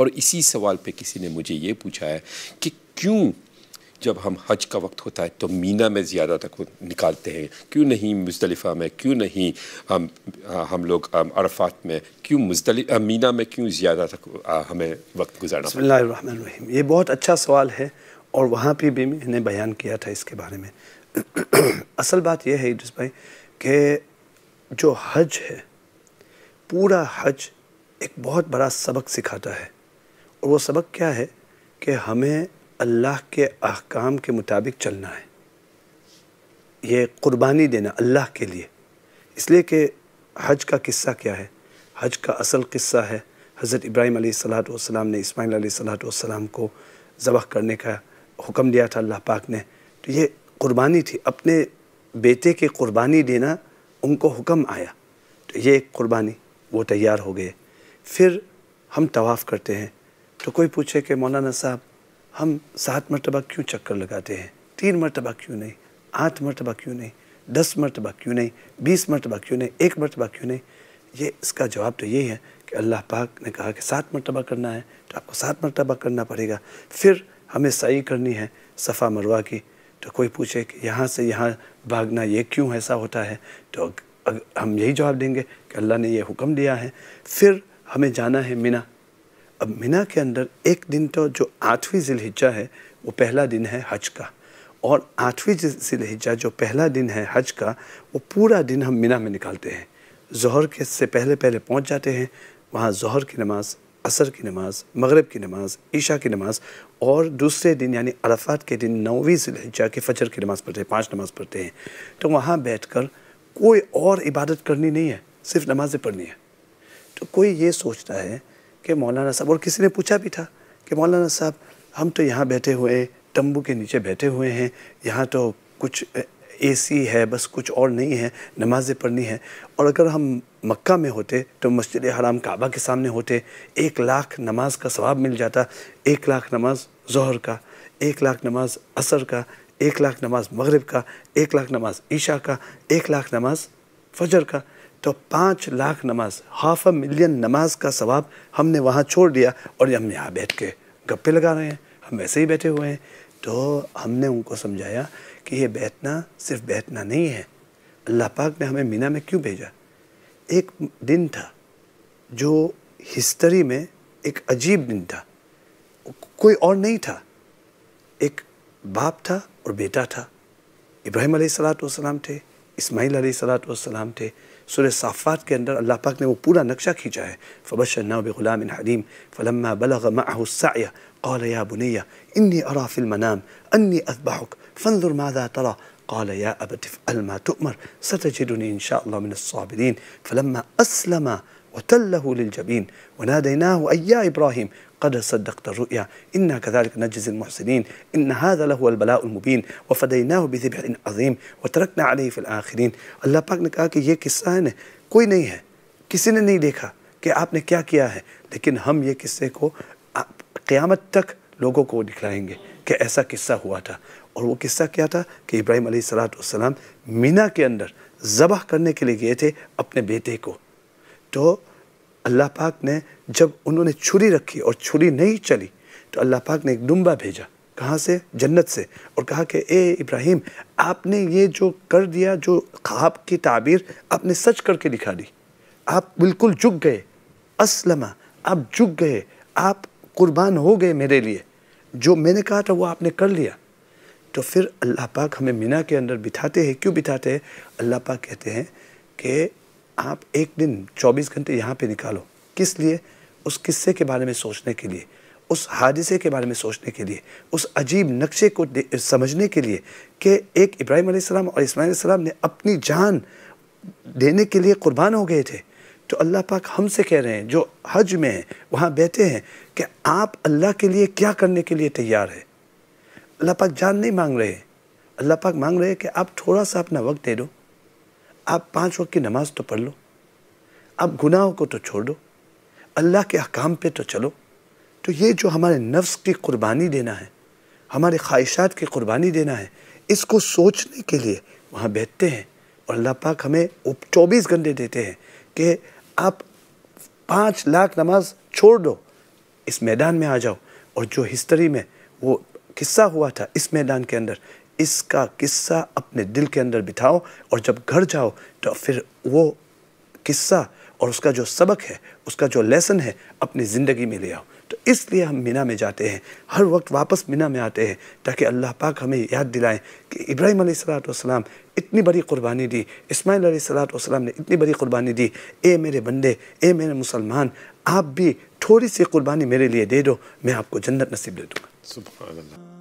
और इसी सवाल पे किसी ने मुझे ये पूछा है कि क्यों जब हम हज का वक्त होता है तो मीना में ज़्यादा तक निकालते हैं क्यों नहीं मुस्तलफ़ा में क्यों नहीं हम हम लोग अरफात में क्यों मीना में क्यों ज़्यादा तक हमें वक्त गुजारना ये बहुत अच्छा सवाल है और वहाँ पर भी मैंने बयान किया था इसके बारे में असल बात यह है जिस भाई कि जो हज है पूरा हज एक बहुत बड़ा सबक सिखाता है वो सबक क्या है कि हमें अल्लाह के अहकाम के मुताबिक चलना है ये क़ुरबानी देना अल्लाह के लिए इसलिए कि हज का किस्सा क्या है हज का असल किस्सा है हज़रत इब्राहिम सलाम ने इसमाईल सलाम को ज़बह करने का हुक्म दिया था अल्लाह पाक ने तो ये क़ुरबानी थी अपने बेटे की क़ुरबानी देना उनको हुक्म आया तो ये एक क़ुरबानी वो तैयार हो गए फिर हम तवाफ़ करते हैं तो कोई पूछे कि मौलाना साहब हम सात मरतबा क्यों चक्कर लगाते हैं तीन मरतबा क्यों नहीं आठ मरतबा क्यों नहीं दस मरतबा क्यों नहीं बीस मरतबा क्यों नहीं एक मरतबा क्यों नहीं ये इसका जवाब तो यही है कि अल्लाह पाक ने कहा कि सात मरतबा करना है तो आपको सात मरतबा करना पड़ेगा फिर हमें सही करनी है सफ़ा मरवा की तो कोई पूछे कि यहाँ से यहाँ भागना ये क्यों ऐसा होता है तो हम यही जवाब देंगे कि अल्लाह ने ये हुक्म दिया है फिर हमें जाना है मिना अब मिना के अंदर एक दिन तो जो आठवीं जिलहिजा है वो पहला दिन है हज का और आठवीं जिलहिजा जो पहला दिन है हज का वो पूरा दिन हम मिना में निकालते हैं जहर के से पहले पहले पहुंच जाते हैं वहाँ जहर की नमाज़ असर की नमाज़ मगरब की नमाज़ ईशा की नमाज़ और दूसरे दिन यानी अरफात के दिन नौवीं जिलहिजा के फजर की नमाज़ पढ़ते हैं पाँच नमाज़ पढ़ते हैं तो वहाँ बैठ कर कोई और इबादत करनी नहीं है सिर्फ नमाज़ें पढ़नी है तो कोई ये सोचता है कि मौलाना साहब और किसी ने पूछा भी था कि मौलाना साहब हम तो यहाँ बैठे हुए तंबू के नीचे बैठे हुए हैं यहाँ तो कुछ एसी है बस कुछ और नहीं है नमाज़ें पढ़नी है और अगर हम मक्का में होते तो मस्जिद हराम काबा के सामने होते एक लाख नमाज का सवाब मिल जाता एक लाख नमाज जहर का एक लाख नमाज असर का एक लाख नमाज मगरब का एक लाख नमाज ईशा का एक लाख नमाज फजर का तो पाँच लाख नमाज हाफ अ मिलियन नमाज का सवाब हमने वहाँ छोड़ दिया और हम यहाँ बैठ के गप्पे लगा रहे हैं हम वैसे ही बैठे हुए हैं तो हमने उनको समझाया कि ये बैठना सिर्फ बैठना नहीं है अल्लाह पाक ने हमें मीना में क्यों भेजा एक दिन था जो हिस्ट्री में एक अजीब दिन था कोई और नहीं था एक बाप था और बेटा था इब्राहिम सलाम थे इस्माईल सलाम थे सूर्य صافات کے اندر اللہ پاک نے وہ پورا نقشہ کھیجا ہے फ़बश بغلام حلیم فلما بلغ معه السعی قال يا بني إني أرى في المنام أني أذبحك فانظر ماذا ترى قال يا أبت افعل ما تؤمر ستجدني إن شاء الله من الصابرين فلما أسلم وتله للجبين وناديناه أي يا إبراهيم قد صدقت الرؤيا إنا كذلك نجزي المحسنين إن هذا لهو البلاء المبين وفديناه بذبح عظيم وتركنا عليه في الآخرين अल्लाह पाक ने कहा कि ये किस्सा है कोई नहीं है किसी ने नहीं देखा कि आपने क्या किया है लेकिन हम ये किस्से को क़्यामत तक लोगों को दिखलाएंगे कि ऐसा किस्सा हुआ था और वो किस्सा क्या था कि इब्राहिम सलाम मीना के अंदर ज़बह करने के लिए गए थे अपने बेटे को तो अल्लाह पाक ने जब उन्होंने छुरी रखी और छुरी नहीं चली तो अल्लाह पाक ने एक डुम्बा भेजा कहाँ से जन्नत से और कहा कि ए इब्राहिम आपने ये जो कर दिया जो ख्वाब की ताबीर आपने सच करके दिखा दी आप बिल्कुल झुक गए असलमा आप झुक गए आप कुर्बान हो गए मेरे लिए जो मैंने कहा था वो आपने कर लिया तो फिर अल्लाह पाक हमें मीना के अंदर बिठाते हैं क्यों बिठाते हैं अल्लाह पाक कहते हैं कि आप एक दिन 24 घंटे यहाँ पे निकालो किस लिए उस किस्से के बारे में सोचने के लिए उस हादसे के बारे में सोचने के लिए उस अजीब नक्शे को समझने के लिए कि एक इब्राहिम आसमाम और इसमाईसम ने अपनी जान देने के लिए कुर्बान हो गए थे तो अल्लाह पाक हमसे कह रहे हैं जो हज में हैं वहाँ बैठे हैं कि आप अल्लाह के लिए क्या करने के लिए तैयार है अल्लाह पाक जान नहीं मांग रहे अल्लाह पाक मांग रहे हैं कि आप थोड़ा सा अपना वक्त दे दो आप पाँच वक्त की नमाज तो पढ़ लो आप गुनाहों को तो छोड़ दो अल्लाह के अहकाम पे तो चलो तो ये जो हमारे नफ्स की कुर्बानी देना है हमारे ख्वाहिशात की कुर्बानी देना है इसको सोचने के लिए वहाँ बैठते हैं और अल्लाह पाक हमें चौबीस घंटे देते हैं कि आप पाँच लाख नमाज छोड़ दो इस मैदान में आ जाओ और जो हिस्ट्री में वो किस्सा हुआ था इस मैदान के अंदर इसका किस्सा अपने दिल के अंदर बिठाओ और जब घर जाओ तो फिर वो किस्सा और उसका जो सबक है उसका जो लेसन है अपनी ज़िंदगी में ले आओ तो इसलिए हम मीना में जाते हैं हर वक्त वापस मीना में आते हैं ताकि अल्लाह पाक हमें याद दिलाएं कि इब्राहिम सलाम इतनी बड़ी कुर्बानी दी इस्माईल सलाम ने इतनी बड़ी कुर्बानी दी ए मेरे बंदे ए मेरे मुसलमान आप भी थोड़ी सी कुर्बानी मेरे लिए दे दो मैं आपको जन्नत नसीब दे दूँगा